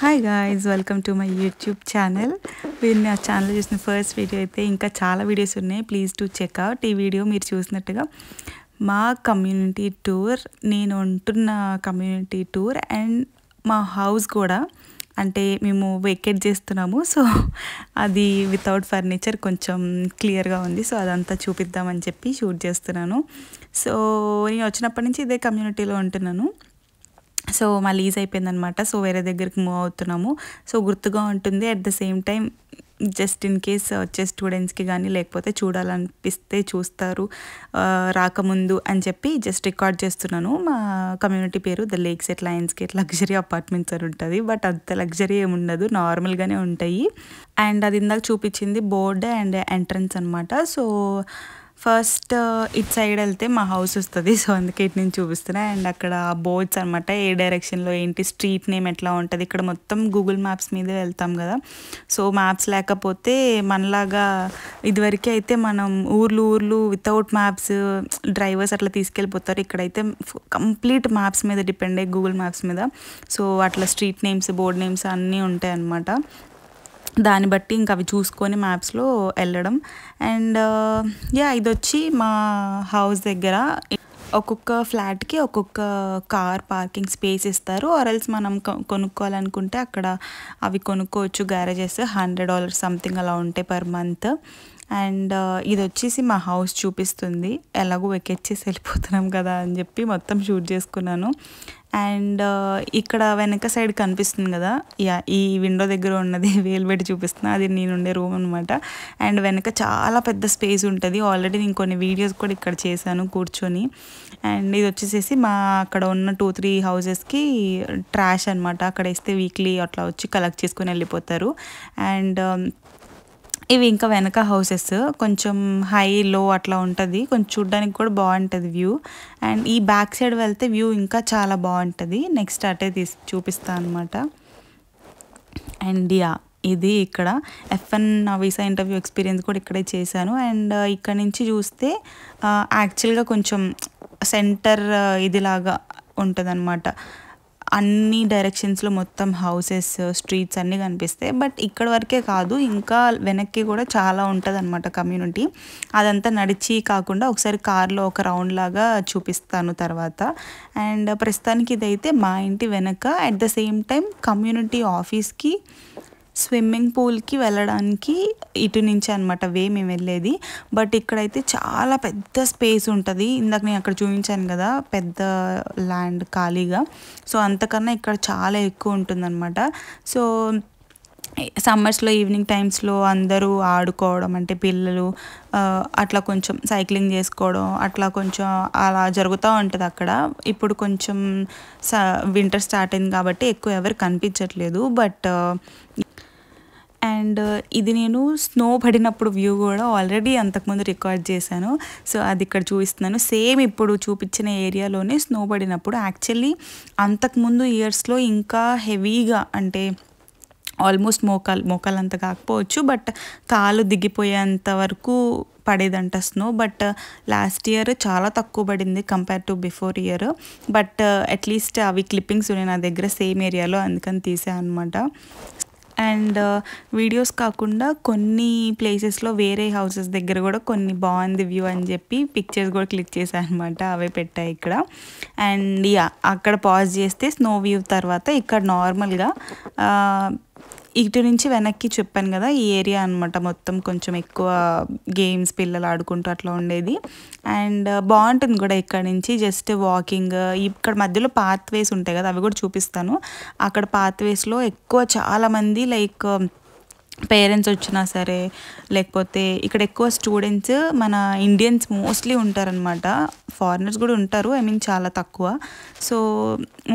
hi guys welcome to my YouTube channel మీరు నా channel చూసిన ఫస్ట్ వీడియో అయితే ఇంకా చాలా వీడియోస్ ఉన్నాయి ప్లీజ్ టు చెక్అవుట్ ఈ వీడియో మీరు చూసినట్టుగా మా కమ్యూనిటీ టూర్ నేను ఉంటున్న కమ్యూనిటీ టూర్ అండ్ మా హౌస్ కూడా అంటే మేము వెకేట్ చేస్తున్నాము సో అది వితౌట్ ఫర్నిచర్ కొంచెం క్లియర్గా ఉంది సో అదంతా చూపిద్దామని చెప్పి షూట్ చేస్తున్నాను సో నేను వచ్చినప్పటి నుంచి ఇదే కమ్యూనిటీలో ఉంటున్నాను సో మా లీజ్ అయిపోయిందనమాట సో వేరే దగ్గరికి మూవ్ అవుతున్నాము సో గుర్తుగా ఉంటుంది at the same time just in case వచ్చే స్టూడెంట్స్కి కానీ లేకపోతే చూడాలనిపిస్తే చూస్తారు uh, రాకముందు అని చెప్పి జస్ట్ రికార్డ్ చేస్తున్నాను మా కమ్యూనిటీ పేరు the lake set lions gate luxury apartments అని ఉంటుంది బట్ అంత లగ్జరీ ఏమి ఉండదు నార్మల్గానే ఉంటాయి అండ్ అది ఇందాక చూపించింది బోర్డ్ అండ్ ఎంట్రన్స్ అనమాట సో ఫస్ట్ ఇటు సైడ్ వెళ్తే మా హౌస్ వస్తుంది సో అందుకే ఇటు నేను చూపిస్తున్నా అండ్ అక్కడ బోర్డ్స్ అనమాట ఏ డైరెక్షన్లో ఏంటి స్ట్రీట్ నేమ్ ఎట్లా ఉంటుంది ఇక్కడ మొత్తం గూగుల్ మ్యాప్స్ మీద వెళ్తాం కదా సో మ్యాప్స్ లేకపోతే మనలాగా ఇదివరకే అయితే మనం ఊర్లు ఊర్లు వితౌట్ మ్యాప్స్ డ్రైవర్స్ అట్లా తీసుకెళ్ళిపోతారు ఇక్కడైతే కంప్లీట్ మ్యాప్స్ మీద డిపెండ్ అయ్యి గూగుల్ మ్యాప్స్ మీద సో అట్లా స్ట్రీట్ నేమ్స్ బోర్డ్ నేమ్స్ అన్నీ ఉంటాయి అన్నమాట దాన్ని బట్టి ఇంకా అవి చూసుకొని మ్యాప్స్లో వెళ్ళడం అండ్ యా ఇది వచ్చి మా హౌస్ దగ్గర ఒక్కొక్క ఫ్లాట్కి ఒక్కొక్క కార్ పార్కింగ్ స్పేస్ ఇస్తారు ఆర్ఎల్స్ మనం కొనుక్కోవాలనుకుంటే అక్కడ అవి కొనుక్కోవచ్చు గ్యారేజెస్ హండ్రెడ్ డాలర్స్ సంథింగ్ అలా ఉంటాయి పర్ మంత్ అండ్ ఇది వచ్చేసి మా హౌస్ చూపిస్తుంది ఎలాగో వెకెచ్చేసి చేసి వెళ్ళిపోతున్నాం కదా అని చెప్పి మొత్తం షూట్ చేసుకున్నాను అండ్ ఇక్కడ వెనక సైడ్ కనిపిస్తుంది కదా యా ఈ విండో దగ్గర ఉన్నది వేలు పెట్టి చూపిస్తున్నా అది నేను ఉండే రూమ్ అనమాట అండ్ వెనక చాలా పెద్ద స్పేస్ ఉంటుంది ఆల్రెడీ నేను కొన్ని వీడియోస్ కూడా ఇక్కడ చేశాను కూర్చొని అండ్ ఇది వచ్చేసేసి మా అక్కడ ఉన్న టూ త్రీ హౌజెస్కి ట్రాష్ అనమాట అక్కడ ఇస్తే వీక్లీ అట్లా వచ్చి కలెక్ట్ చేసుకొని వెళ్ళిపోతారు అండ్ ఇవి ఇంకా వెనక హౌసెస్ కొంచెం హై లో అట్లా ఉంటుంది కొంచెం చూడడానికి కూడా బాగుంటుంది వ్యూ అండ్ ఈ బ్యాక్ సైడ్ వెళ్తే వ్యూ ఇంకా చాలా బాగుంటుంది నెక్స్ట్ అటే తీసి చూపిస్తా అనమాట అండ్ యా ఇది ఇక్కడ ఎఫ్ఎన్ వీసా ఇంటర్వ్యూ ఎక్స్పీరియన్స్ కూడా ఇక్కడే చేశాను అండ్ uh, ఇక్కడ నుంచి చూస్తే యాక్చువల్గా uh, కొంచెం సెంటర్ uh, ఇదిలాగా ఉంటుంది అనమాట అన్ని డైరెక్షన్స్లో మొత్తం హౌసెస్ స్ట్రీట్స్ అన్నీ కనిపిస్తాయి బట్ ఇక్కడ వరకే కాదు ఇంకా వెనక్కి కూడా చాలా ఉంటుంది అనమాట కమ్యూనిటీ అదంతా నడిచి కాకుండా ఒకసారి కార్లో ఒక రౌండ్ లాగా చూపిస్తాను తర్వాత అండ్ ప్రస్తుతానికి ఇదైతే మా ఇంటి వెనక at the same time community ఆఫీస్కి స్విమ్మింగ్ పూల్కి వెళ్ళడానికి ఇటు నుంచి అనమాట వే మేము వెళ్ళేది బట్ ఇక్కడైతే చాలా పెద్ద స్పేస్ ఉంటుంది ఇందాక నేను అక్కడ చూపించాను కదా పెద్ద ల్యాండ్ ఖాళీగా సో అంతకన్నా ఇక్కడ చాలా ఎక్కువ ఉంటుందన్నమాట సో సమ్మర్స్లో ఈవినింగ్ టైమ్స్లో అందరూ ఆడుకోవడం అంటే పిల్లలు అట్లా కొంచెం సైక్లింగ్ చేసుకోవడం అట్లా కొంచెం అలా జరుగుతూ ఉంటుంది అక్కడ ఇప్పుడు కొంచెం వింటర్ స్టార్ట్ అయింది కాబట్టి ఎక్కువ ఎవరు కనిపించట్లేదు బట్ అండ్ ఇది నేను స్నో పడినప్పుడు వ్యూ కూడా ఆల్రెడీ అంతకుముందు రికార్డ్ చేశాను సో అది ఇక్కడ చూపిస్తున్నాను సేమ్ ఇప్పుడు చూపించిన ఏరియాలోనే స్నో పడినప్పుడు యాక్చువల్లీ అంతకుముందు ఇయర్స్లో ఇంకా హెవీగా అంటే ఆల్మోస్ట్ మోకాలు మోకాలు అంత కాకపోవచ్చు బట్ కాలు దిగిపోయేంత వరకు పడేదంట స్నో బట్ లాస్ట్ ఇయర్ చాలా తక్కువ పడింది compare to before year but at least అవి క్లిప్పింగ్స్ ఉన్నాయి నా దగ్గర సేమ్ ఏరియాలో అందుకని తీసాను అనమాట అండ్ వీడియోస్ uh, కాకుండా కొన్ని ప్లేసెస్లో వేరే హౌసెస్ దగ్గర కూడా కొన్ని బాగుంది వ్యూ అని చెప్పి పిక్చర్స్ కూడా క్లిక్ చేశాను అనమాట అవే పెట్టాయి ఇక్కడ అండ్ యా అక్కడ పాజ్ చేస్తే స్నో వ్యూ తర్వాత ఇక్కడ నార్మల్గా ఇటు నుంచి వెనక్కి చెప్పాను కదా ఈ ఏరియా అనమాట మొత్తం కొంచెం ఎక్కువ గేమ్స్ పిల్లలు ఆడుకుంటూ అట్లా ఉండేది అండ్ uh, బాగుంటుంది కూడా ఇక్కడ నుంచి జస్ట్ వాకింగ్ ఇక్కడ మధ్యలో పాత్వేస్ ఉంటాయి కదా అవి కూడా చూపిస్తాను అక్కడ పాత్వేస్లో ఎక్కువ చాలామంది లైక్ పేరెంట్స్ వచ్చినా సరే లేకపోతే ఇక్కడ ఎక్కువ స్టూడెంట్స్ మన ఇండియన్స్ మోస్ట్లీ ఉంటారనమాట ఫారినర్స్ కూడా ఉంటారు ఐ మీన్ చాలా తక్కువ సో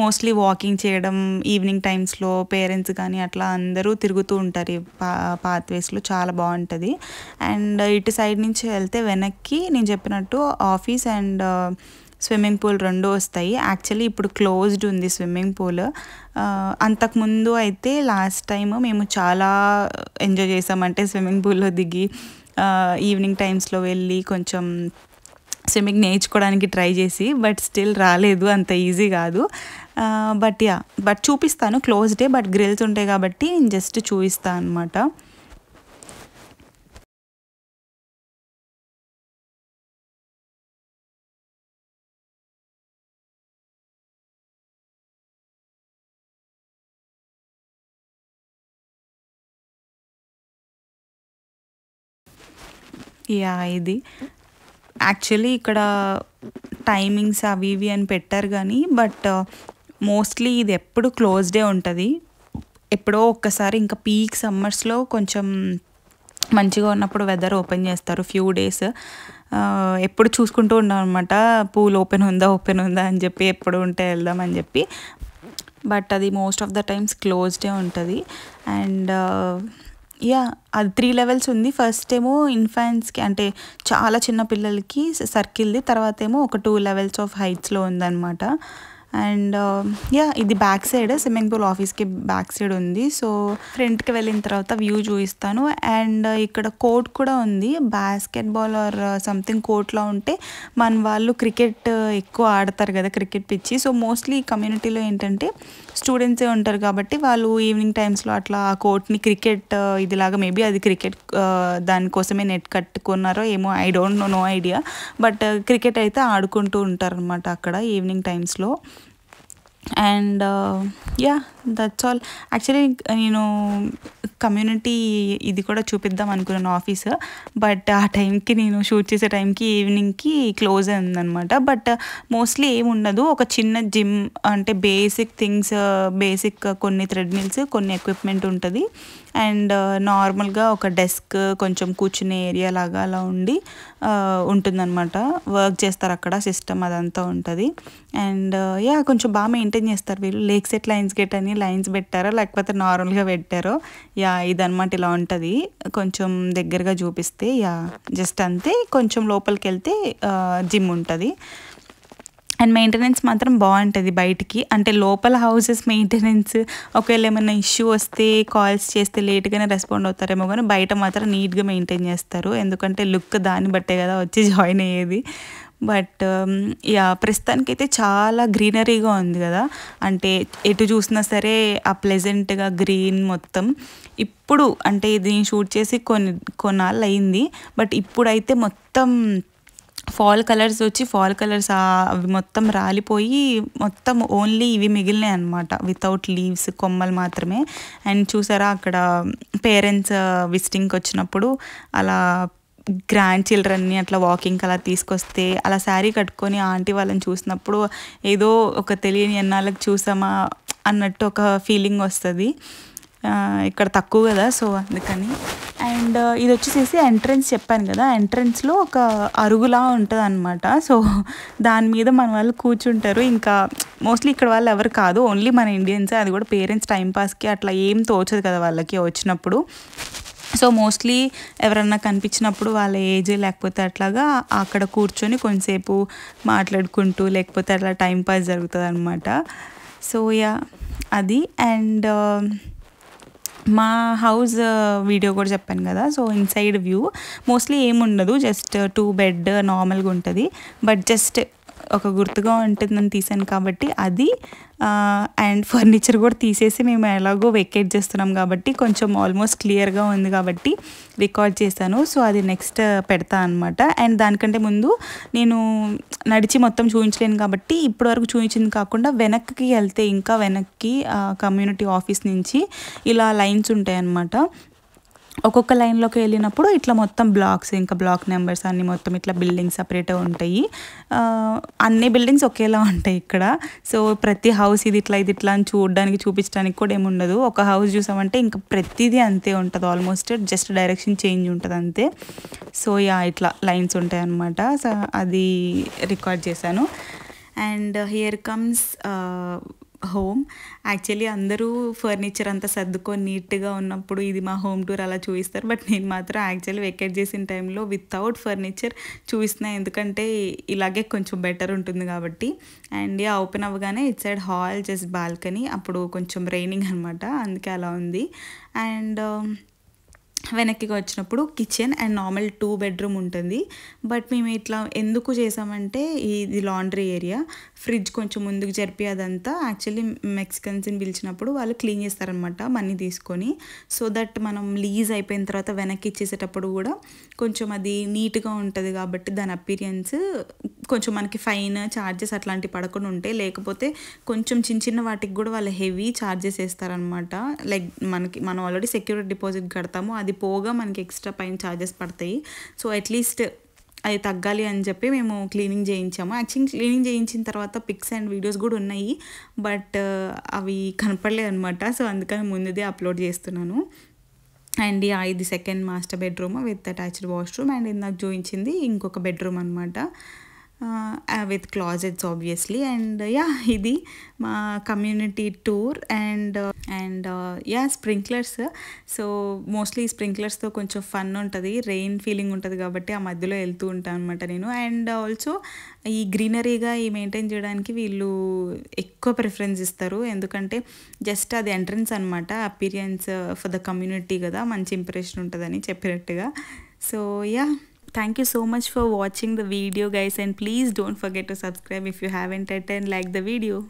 మోస్ట్లీ వాకింగ్ చేయడం ఈవినింగ్ టైమ్స్లో పేరెంట్స్ కానీ అట్లా అందరూ తిరుగుతూ ఉంటారు పా పాత్వేస్లో చాలా బాగుంటుంది అండ్ ఇటు సైడ్ నుంచి వెళ్తే వెనక్కి నేను చెప్పినట్టు ఆఫీస్ అండ్ స్విమ్మింగ్ పూల్ రెండు వస్తాయి యాక్చువల్లీ ఇప్పుడు క్లోజ్డ్ ఉంది స్విమ్మింగ్ పూల్ అంతకుముందు అయితే లాస్ట్ టైం మేము చాలా ఎంజాయ్ చేసామంటే స్విమ్మింగ్ పూల్లో దిగి ఈవినింగ్ టైమ్స్లో వెళ్ళి కొంచెం స్విమ్మింగ్ నేర్చుకోవడానికి ట్రై చేసి బట్ స్టిల్ రాలేదు అంత ఈజీ కాదు బట్ యా బట్ చూపిస్తాను క్లోజ్డే డే బట్ గ్రిల్స్ ఉంటాయి కాబట్టి నేను జస్ట్ చూపిస్తాను అనమాట యా ఇది యాక్చువల్లీ ఇక్కడ టైమింగ్స్ అవి ఇవి అని పెట్టారు కానీ బట్ మోస్ట్లీ uh, ఇది ఎప్పుడు క్లోజ్ డే ఉంటుంది ఎప్పుడో ఒక్కసారి ఇంకా పీక్ సమ్మర్స్లో కొంచెం మంచిగా ఉన్నప్పుడు వెదర్ ఓపెన్ చేస్తారు ఫ్యూ డేస్ uh, ఎప్పుడు చూసుకుంటూ ఉన్నాం అనమాట పూల్ ఓపెన్ ఉందా ఓపెన్ ఉందా అని చెప్పి ఎప్పుడు ఉంటే వెళ్దాం అని చెప్పి బట్ అది మోస్ట్ ఆఫ్ ద టైమ్స్ క్లోజ్డే ఉంటుంది అండ్ యా అది త్రీ లెవెల్స్ ఉంది ఫస్ట్ ఏమో ఇన్ఫాన్స్కి అంటే చాలా చిన్న పిల్లలకి సర్కిల్ది తర్వాత ఏమో ఒక టూ లెవెల్స్ ఆఫ్ హైట్స్లో ఉందన్నమాట అండ్ యా um, ఇది బ్యాక్ సైడ్ స్విమ్మింగ్ పూల్ ఆఫీస్కి బ్యాక్ సైడ్ ఉంది సో ఫ్రంట్కి వెళ్ళిన తర్వాత వ్యూ చూపిస్తాను అండ్ uh, ఇక్కడ కోర్ట్ కూడా ఉంది బాస్కెట్బాల్ ఆర్ సంథింగ్ కోర్ట్లో ఉంటే మన వాళ్ళు క్రికెట్ uh, ఎక్కువ ఆడతారు కదా క్రికెట్ పిచ్చి సో మోస్ట్లీ కమ్యూనిటీలో ఏంటంటే స్టూడెంట్సే ఉంటారు కాబట్టి వాళ్ళు ఈవినింగ్ టైమ్స్లో అట్లా ఆ కోర్ట్ని క్రికెట్ uh, ఇదిలాగా మేబీ అది క్రికెట్ దానికోసమే నెట్ కట్టుకున్నారో ఏమో I don't know no idea but cricket అయితే ఆడుకుంటూ ఉంటారనమాట అక్కడ ఈవినింగ్ టైమ్స్లో and yeah that's all actually నేను కమ్యూనిటీ ఇది కూడా చూపిద్దాం అనుకున్నాను ఆఫీస్ బట్ ఆ టైంకి నేను షూట్ చేసే టైంకి ఈవినింగ్కి క్లోజ్ అయిందనమాట బట్ మోస్ట్లీ ఏమి ఉండదు ఒక చిన్న జిమ్ అంటే బేసిక్ థింగ్స్ బేసిక్ కొన్ని థ్రెడ్మిల్స్ కొన్ని ఎక్విప్మెంట్ ఉంటుంది అండ్ నార్మల్గా ఒక డెస్క్ కొంచెం కూర్చునే ఏరియా లాగా అలా ఉండి uh, ఉంటుందన్నమాట వర్క్ చేస్తారు అక్కడ సిస్టమ్ అదంతా ఉంటుంది అండ్ యా కొంచెం బాగా మెయింటైన్ మెయింటైన్ చేస్తారు వీళ్ళు లేక్ సెట్ లైన్స్ గేట్ అని లైన్స్ పెట్టారో లేకపోతే నార్మల్గా పెట్టారో యా ఇదనమాట ఇలా ఉంటుంది కొంచెం దగ్గరగా చూపిస్తే యా జస్ట్ అంతే కొంచెం లోపలికి వెళ్తే జిమ్ ఉంటుంది అండ్ మెయింటెనెన్స్ మాత్రం బాగుంటుంది బయటికి అంటే లోపల హౌసెస్ మెయింటెనెన్స్ ఒకవేళ ఏమైనా ఇష్యూ వస్తే కాల్స్ చేస్తే లేట్గానే రెస్పాండ్ అవుతారేమో కానీ బయట మాత్రం నీట్గా మెయింటైన్ చేస్తారు ఎందుకంటే లుక్ దాన్ని బట్టే కదా వచ్చి జాయిన్ అయ్యేది బట్ um, యా ప్రస్తుతానికైతే చాలా గ్రీనరీగా ఉంది కదా అంటే ఎటు చూసినా సరే ఆ ప్లెజెంట్గా గ్రీన్ మొత్తం ఇప్పుడు అంటే ఇది షూట్ చేసి కొన్ని కొన్నాళ్ళు అయింది బట్ ఇప్పుడైతే మొత్తం ఫాల్ కలర్స్ వచ్చి ఫాల్ కలర్స్ అవి మొత్తం రాలిపోయి మొత్తం ఓన్లీ ఇవి మిగిలినాయి అనమాట వితౌట్ లీవ్స్ కొమ్మలు మాత్రమే అండ్ చూసారా అక్కడ పేరెంట్స్ విజిటింగ్కి వచ్చినప్పుడు అలా గ్రాండ్ చిల్డ్రన్ని అట్లా వాకింగ్కి అలా తీసుకొస్తే అలా శారీ కట్టుకొని ఆంటీ వాళ్ళని చూసినప్పుడు ఏదో ఒక తెలియని ఎన్నాళ్ళకి చూసామా అన్నట్టు ఒక ఫీలింగ్ వస్తుంది ఇక్కడ తక్కువ కదా సో అందుకని అండ్ uh, ఇది వచ్చేసేసి ఎంట్రన్స్ చెప్పాను కదా ఎంట్రన్స్లో ఒక అరుగులా ఉంటుంది అనమాట సో దాని మీద మన వాళ్ళు కూర్చుంటారు ఇంకా మోస్ట్లీ ఇక్కడ వాళ్ళు ఎవరు కాదు ఓన్లీ మన ఇండియన్సే అది కూడా పేరెంట్స్ టైంపాస్కి అట్లా ఏం తోచదు కదా వాళ్ళకి వచ్చినప్పుడు సో మోస్ట్లీ ఎవరన్నా కనిపించినప్పుడు వాళ్ళ ఏజ్ లేకపోతే అట్లాగా అక్కడ కూర్చొని కొంచెంసేపు మాట్లాడుకుంటూ లేకపోతే అట్లా టైంపాస్ జరుగుతుంది అనమాట సో యా అది అండ్ um, మా హౌస్ వీడియో కూడా చెప్పాను కదా సో ఇన్సైడ్ వ్యూ మోస్ట్లీ ఏముండదు జస్ట్ టూ బెడ్ నార్మల్గా ఉంటుంది బట్ జస్ట్ ఒక గుర్తుగా ఉంటుందని తీసాను కాబట్టి అది అండ్ ఫర్నిచర్ కూడా తీసేసి మేము ఎలాగో వెకేట్ చేస్తున్నాం కాబట్టి కొంచెం ఆల్మోస్ట్ క్లియర్గా ఉంది కాబట్టి రికార్డ్ చేశాను సో అది నెక్స్ట్ పెడతా అనమాట అండ్ దానికంటే ముందు నేను నడిచి మొత్తం చూపించలేను కాబట్టి ఇప్పటి వరకు చూపించింది కాకుండా వెనక్కి వెళ్తే ఇంకా వెనక్కి కమ్యూనిటీ ఆఫీస్ నుంచి ఇలా లైన్స్ ఉంటాయన్నమాట ఒక్కొక్క లైన్లోకి వెళ్ళినప్పుడు ఇట్లా మొత్తం బ్లాక్స్ ఇంకా బ్లాక్ నెంబర్స్ అన్నీ మొత్తం ఇట్లా బిల్డింగ్స్ సపరేట్గా ఉంటాయి అన్ని బిల్డింగ్స్ ఒకేలా ఉంటాయి ఇక్కడ సో ప్రతి హౌస్ ఇది ఇట్లా ఇది ఇట్లా అని చూడడానికి చూపించడానికి కూడా ఏముండదు ఒక హౌస్ చూసామంటే ఇంకా ప్రతిదీ అంతే ఉంటుంది ఆల్మోస్ట్ జస్ట్ డైరెక్షన్ చేంజ్ ఉంటుంది అంతే సో యా ఇట్లా లైన్స్ ఉంటాయి అనమాట సో అది రికార్డ్ చేశాను and here comes home actually అందరూ ఫర్నిచర్ అంతా సర్దుకొని నీట్గా ఉన్నప్పుడు ఇది మా హోమ్ టూర్ అలా చూపిస్తారు బట్ నేను మాత్రం యాక్చువల్లీ వెకేట్ చేసిన టైంలో వితౌట్ ఫర్నిచర్ చూపిస్తున్నా ఎందుకంటే ఇలాగే కొంచెం బెటర్ ఉంటుంది కాబట్టి అండ్ ఓపెన్ అవ్వగానే it side hall just balcony అప్పుడు కొంచెం రైనింగ్ అనమాట అందుకే అలా ఉంది అండ్ వెనక్కి వచ్చినప్పుడు kitchen and normal two bedroom ఉంటుంది బట్ మేము ఇట్లా ఎందుకు చేసామంటే ఇది లాండ్రీ ఏరియా ఫ్రిడ్జ్ కొంచెం ముందుకు జరిపి అదంతా యాక్చువల్లీ మెక్సికన్స్ని పిలిచినప్పుడు వాళ్ళు క్లీన్ చేస్తారనమాట మనీ తీసుకొని సో దట్ మనం లీజ్ అయిపోయిన తర్వాత వెనక్కి ఇచ్చేసేటప్పుడు కూడా కొంచెం అది నీట్గా ఉంటుంది కాబట్టి దాని అపీరియన్స్ కొంచెం మనకి ఫైన్ ఛార్జెస్ అట్లాంటివి పడకుండా ఉంటాయి లేకపోతే కొంచెం చిన్న చిన్న వాటికి కూడా వాళ్ళు హెవీ ఛార్జెస్ వేస్తారనమాట లైక్ మనకి మనం ఆల్రెడీ సెక్యూరిటీ డిపాజిట్ కడతాము అది అది పోగా మనకి ఎక్స్ట్రా పైన ఛార్జెస్ పడతాయి సో అట్లీస్ట్ అది తగ్గాలి అని చెప్పి మేము క్లీనింగ్ చేయించాము యాక్చువల్లీ క్లీనింగ్ చేయించిన తర్వాత పిక్స్ అండ్ వీడియోస్ కూడా ఉన్నాయి బట్ అవి కనపడలేదు అనమాట సో అందుకని ముందుదే అప్లోడ్ చేస్తున్నాను అండ్ ఇది second master bedroom with attached washroom and ఇందాక చూపించింది ఇంకొక బెడ్రూమ్ అనమాట with closets obviously and yeah ఇది మా community tour and and yeah sprinklers so mostly స్ప్రింక్లర్స్తో కొంచెం ఫన్ ఉంటుంది రెయిన్ ఫీలింగ్ ఉంటుంది కాబట్టి ఆ మధ్యలో వెళ్తూ ఉంటాను అనమాట నేను అండ్ ఆల్సో uh, ఈ గ్రీనరీగా ఈ మెయింటైన్ చేయడానికి వీళ్ళు ఎక్కువ ప్రిఫరెన్స్ ఇస్తారు ఎందుకంటే జస్ట్ అది ఎంట్రన్స్ అనమాట అపీరియన్స్ ఫర్ ద కమ్యూనిటీ కదా మంచి ఇంప్రెషన్ ఉంటుందని చెప్పినట్టుగా so yeah thank you so much for watching the video guys and please don't forget to subscribe if you haven't yet and like the video